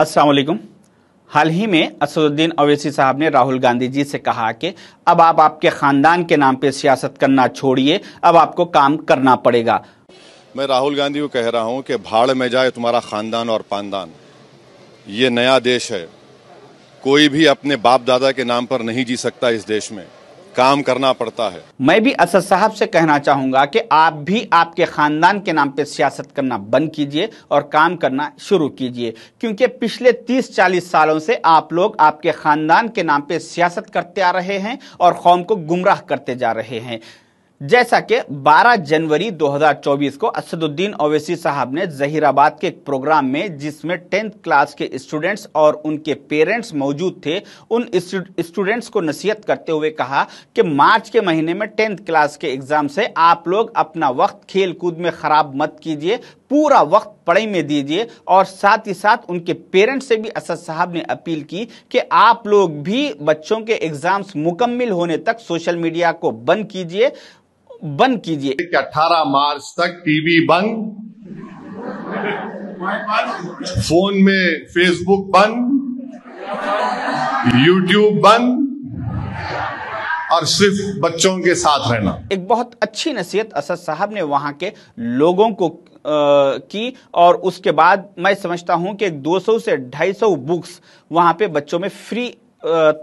असलकुम हाल ही में असदुद्दीन अवैसी साहब ने राहुल गांधी जी से कहा कि अब आप आपके ख़ानदान के नाम पे सियासत करना छोड़िए अब आपको काम करना पड़ेगा मैं राहुल गांधी को कह रहा हूँ कि भाड़ में जाए तुम्हारा ख़ानदान और पानदान ये नया देश है कोई भी अपने बाप दादा के नाम पर नहीं जी सकता इस देश में काम करना पड़ता है मैं भी असद साहब से कहना चाहूंगा कि आप भी आपके ख़ानदान के नाम पे सियासत करना बंद कीजिए और काम करना शुरू कीजिए क्योंकि पिछले 30-40 सालों से आप लोग आपके ख़ानदान के नाम पे सियासत करते आ रहे हैं और कौम को गुमराह करते जा रहे हैं जैसा कि 12 जनवरी 2024 को असदुद्दीन ओवैसी साहब ने जहीराबाद के एक प्रोग्राम में जिसमें टेंथ क्लास के स्टूडेंट्स और उनके पेरेंट्स मौजूद थे उन स्टूडेंट्स को नसीहत करते हुए कहा कि मार्च के महीने में टेंथ क्लास के एग्ज़ाम से आप लोग अपना वक्त खेल कूद में ख़राब मत कीजिए पूरा वक्त पढ़ाई में दीजिए और साथ ही साथ उनके पेरेंट्स से भी असद साहब ने अपील की कि आप लोग भी बच्चों के एग्ज़ाम्स मुकम्मल होने तक सोशल मीडिया को बंद कीजिए बंद कीजिए अठारह मार्च तक टीवी बंद फोन में फेसबुक बंद यूट्यूब बंद और सिर्फ बच्चों के साथ रहना एक बहुत अच्छी नसीहत असद साहब ने वहां के लोगों को की और उसके बाद मैं समझता हूं कि 200 से 250 बुक्स वहां पे बच्चों में फ्री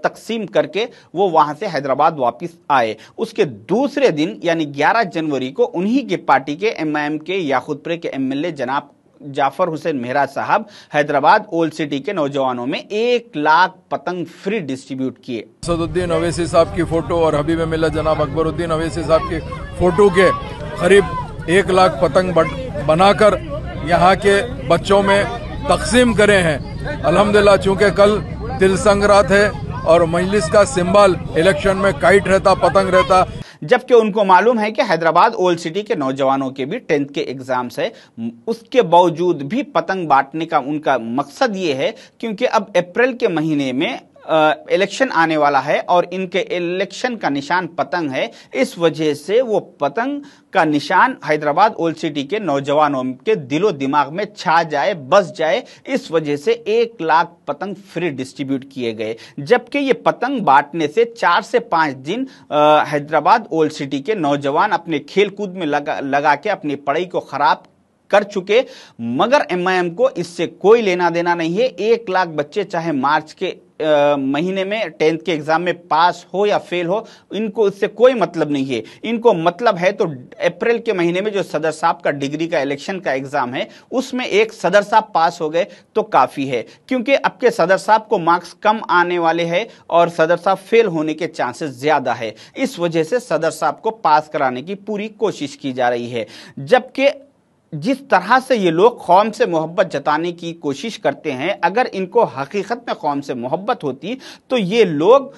तकसीम करके वो वहां से हैदराबाद वापस आए उसके दूसरे दिन यानी 11 जनवरी को उन्हीं के पार्टी के एमआईएम के याखुदपुरे के एमएलए जनाब जाफर हुसैन मेहरा साहब हैदराबाद ओल्ड सिटी के नौजवानों में एक लाख पतंग फ्री डिस्ट्रीब्यूट किए असदुद्दीन अवैसी साहब की फोटो और हबीब मिला जनाब अकबरुद्दीन अवैसी साहब की फोटो के करीब एक लाख पतंग बनाकर यहाँ के बच्चों में तकसीम करे हैं अलहमदिल्ला चूँकि कल तिल संग्रह थे और मजलिस का सिंबल इलेक्शन में काइट रहता पतंग रहता जबकि उनको मालूम है कि हैदराबाद ओल्ड सिटी के नौजवानों के भी टेंथ के एग्ज़ाम्स है उसके बावजूद भी पतंग बांटने का उनका मकसद ये है क्योंकि अब अप्रैल के महीने में इलेक्शन आने वाला है और इनके इलेक्शन का निशान पतंग है इस वजह से वो पतंग का निशान हैदराबाद ओल्ड सिटी के नौजवानों के दिलो दिमाग में छा जाए बस जाए इस वजह से एक लाख पतंग फ्री डिस्ट्रीब्यूट किए गए जबकि ये पतंग बांटने से चार से पाँच दिन हैदराबाद ओल्ड सिटी के नौजवान अपने खेल कूद में लगा लगा के अपनी पढ़ाई को खराब कर चुके मगर एमआईएम को इससे कोई लेना देना नहीं है एक लाख बच्चे चाहे मार्च के आ, महीने में टेंथ के एग्जाम में पास हो या फेल हो इनको इससे कोई मतलब नहीं है इनको मतलब है तो अप्रैल के महीने में जो सदर साहब का डिग्री का इलेक्शन का एग्जाम है उसमें एक सदर साहब पास हो गए तो काफ़ी है क्योंकि अब के सदर साहब को मार्क्स कम आने वाले हैं और सदर साहब फेल होने के चांसेस ज़्यादा है इस वजह से सदर साहब को पास कराने की पूरी कोशिश की जा रही है जबकि जिस तरह से ये लोग कौम से मोहब्बत जताने की कोशिश करते हैं अगर इनको हकीकत में कौम से मोहब्बत होती तो ये लोग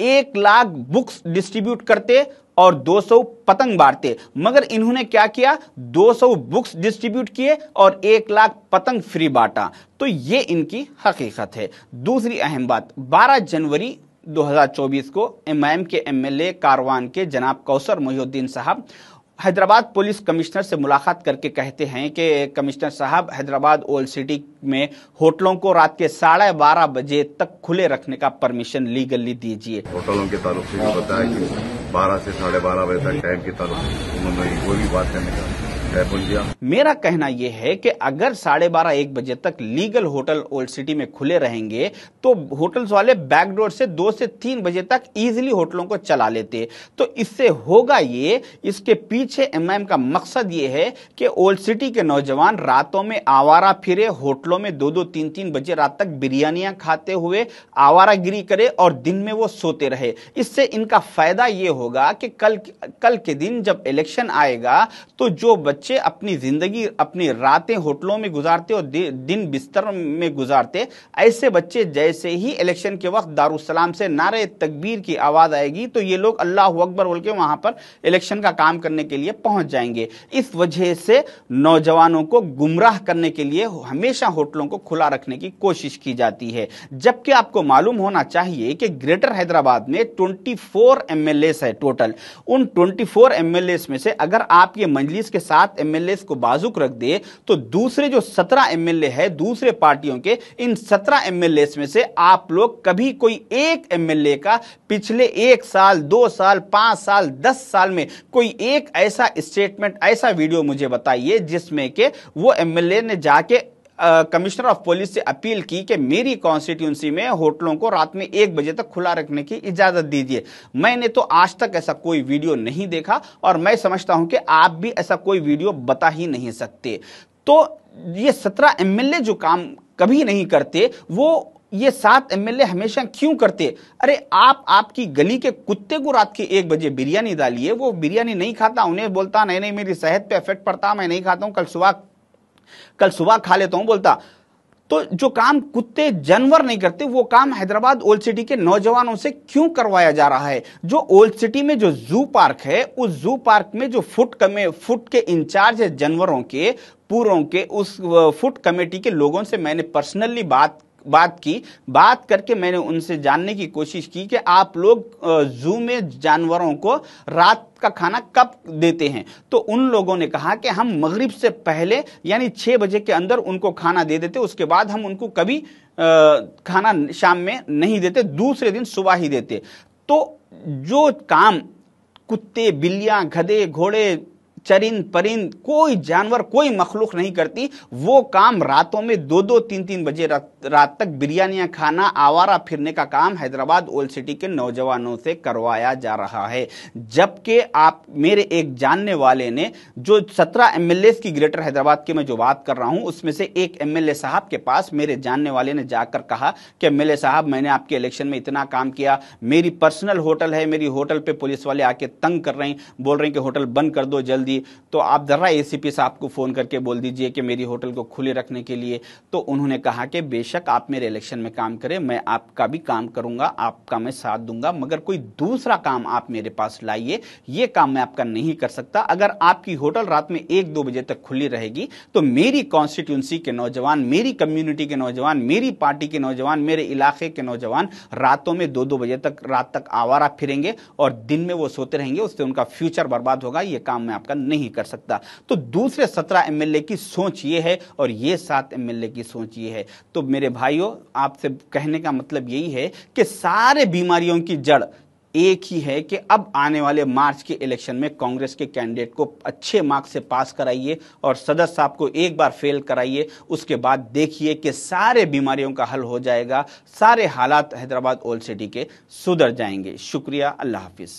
एक लाख बुक्स डिस्ट्रीब्यूट करते और 200 पतंग बांटते मगर इन्होंने क्या किया 200 बुक्स डिस्ट्रीब्यूट किए और एक लाख पतंग फ्री बांटा तो ये इनकी हकीकत है दूसरी अहम बात 12 जनवरी 2024 को एमआईएम के एमएलए कारवान के जनाब कौसर मोहुद्दीन साहब हैदराबाद पुलिस कमिश्नर से मुलाकात करके कहते हैं कि कमिश्नर साहब हैदराबाद ओल्ड सिटी में होटलों को रात के साढ़े बारह बजे तक खुले रखने का परमिशन लीगली दीजिए होटलों के तरफ से बताया कि बारह से साढ़े बारह बजे तक टाइम के तरफ उन्होंने कोई भी बात करने का मेरा कहना यह है कि अगर साढ़े बारह एक बजे तक लीगल होटल ओल्ड सिटी में खुले रहेंगे तो होटल्स वाले बैकडोर से दो से तीन बजे तक इजीली होटलों को चला लेते तो इससे होगा ये इसके पीछे एमआईएम का मकसद ये है कि ओल्ड सिटी के नौजवान रातों में आवारा फिरे होटलों में दो दो तीन तीन बजे रात तक बिरयानियां खाते हुए आवारागिरी करे और दिन में वो सोते रहे इससे इनका फायदा ये होगा कि कल कल के दिन जब इलेक्शन आएगा तो जो बच्चे बच्चे अपनी ज़िंदगी अपनी रातें होटलों में गुजारते और दिन बिस्तर में गुजारते ऐसे बच्चे जैसे ही इलेक्शन के वक्त दारुसलाम से नारे तकबीर की आवाज़ आएगी तो ये लोग अल्लाह अकबर बोल के वहाँ पर इलेक्शन का काम करने के लिए पहुँच जाएंगे इस वजह से नौजवानों को गुमराह करने के लिए हमेशा होटलों को खुला रखने की कोशिश की जाती है जबकि आपको मालूम होना चाहिए कि ग्रेटर हैदराबाद में 24 एमएलएस है टोटल उन 24 फोर में से अगर आप ये मंजलिस के साथ सात एमएलए को बाजुक रख दिए तो दूसरे जो सत्रह एम है दूसरे पार्टियों के इन सत्रह एम में से आप लोग कभी कोई एक एमएलए का पिछले एक साल दो साल पांच साल दस साल में कोई एक ऐसा स्टेटमेंट ऐसा वीडियो मुझे बताइए जिसमें के वो एमएलए ने जाके कमिश्नर ऑफ पुलिस से अपील की कि मेरी कॉन्स्टिट्यूंसी में होटलों को रात में एक बजे तक खुला रखने की इजाजत दीजिए मैंने तो आज तक ऐसा कोई वीडियो नहीं देखा और मैं समझता हूं कि आप भी ऐसा कोई वीडियो बता ही नहीं सकते तो ये सत्रह एमएलए जो काम कभी नहीं करते वो ये सात एमएलए हमेशा क्यों करते अरे आप आपकी गली के कुत्ते को रात के एक बजे बिरयानी डालिए वो बिरयानी नहीं खाता उन्हें बोलता नहीं नहीं मेरी सेहत पे इफेक्ट पड़ता मैं नहीं खाता हूँ कल सुबह कल सुबह खा लेता हूं बोलता तो जो काम कुत्ते जानवर नहीं करते वो काम हैदराबाद ओल्ड सिटी के नौजवानों से क्यों करवाया जा रहा है जो ओल्ड सिटी में जो जू पार्क है उस जू पार्क में जो फुट कमे फुट के इंचार्ज है जानवरों के पूरों के उस फुट कमेटी के लोगों से मैंने पर्सनली बात बात की बात करके मैंने उनसे जानने की कोशिश की कि आप लोग जू में जानवरों को रात का खाना कब देते हैं तो उन लोगों ने कहा कि हम मगरिब से पहले यानी छः बजे के अंदर उनको खाना दे देते उसके बाद हम उनको कभी खाना शाम में नहीं देते दूसरे दिन सुबह ही देते तो जो काम कुत्ते बिल्लियाँ गधे घोड़े चरिंद परिंद कोई जानवर कोई मखलूक नहीं करती वो काम रातों में दो दो तीन तीन बजे रात तक बिरयानियां खाना आवारा फिरने का काम हैदराबाद ओल्ड सिटी के नौजवानों से करवाया जा रहा है जबकि आप मेरे एक जानने वाले ने जो सत्रह एम की ग्रेटर हैदराबाद की मैं जो बात कर रहा हूँ उसमें से एक एम साहब के पास मेरे जानने वाले ने जाकर कहा कि एम साहब मैंने आपके इलेक्शन में इतना काम किया मेरी पर्सनल होटल है मेरी होटल पर पुलिस वाले आके तंग कर रहे हैं बोल रहे हैं कि होटल बंद कर दो जल्दी दी तो आप ज़रा ए साहब को फ़ोन करके बोल दीजिए कि मेरी होटल को खुले रखने के लिए तो उन्होंने कहा कि बेशक आप मेरे इलेक्शन में काम करें मैं आपका भी काम करूँगा आपका मैं साथ दूंगा मगर कोई दूसरा काम आप मेरे पास लाइए ये काम मैं आपका नहीं कर सकता अगर आपकी होटल रात में एक दो बजे तक खुली रहेगी तो मेरी कॉन्स्टिट्यूंसी के नौजवान मेरी कम्युनिटी के नौजवान मेरी पार्टी के नौजवान मेरे इलाके के नौजवान रातों में दो दो बजे तक रात तक आवारा फिरेंगे और दिन में वो सोते रहेंगे उससे उनका फ्यूचर बर्बाद होगा ये काम मैं आपका नहीं कर सकता तो दूसरे सत्रह एमएलए की सोच ये है और ये सात एमएलए की सोच ये है तो मेरे भाइयों आपसे कहने का मतलब यही है कि सारे बीमारियों की जड़ एक ही है कि अब आने वाले मार्च के इलेक्शन में कांग्रेस के कैंडिडेट को अच्छे मार्क्स से पास कराइए और सदर साहब को एक बार फेल कराइए उसके बाद देखिए कि सारे बीमारियों का हल हो जाएगा सारे हालात हैदराबाद ओल्ड सिटी के सुधर जाएंगे शुक्रिया अल्लाह हाफिज़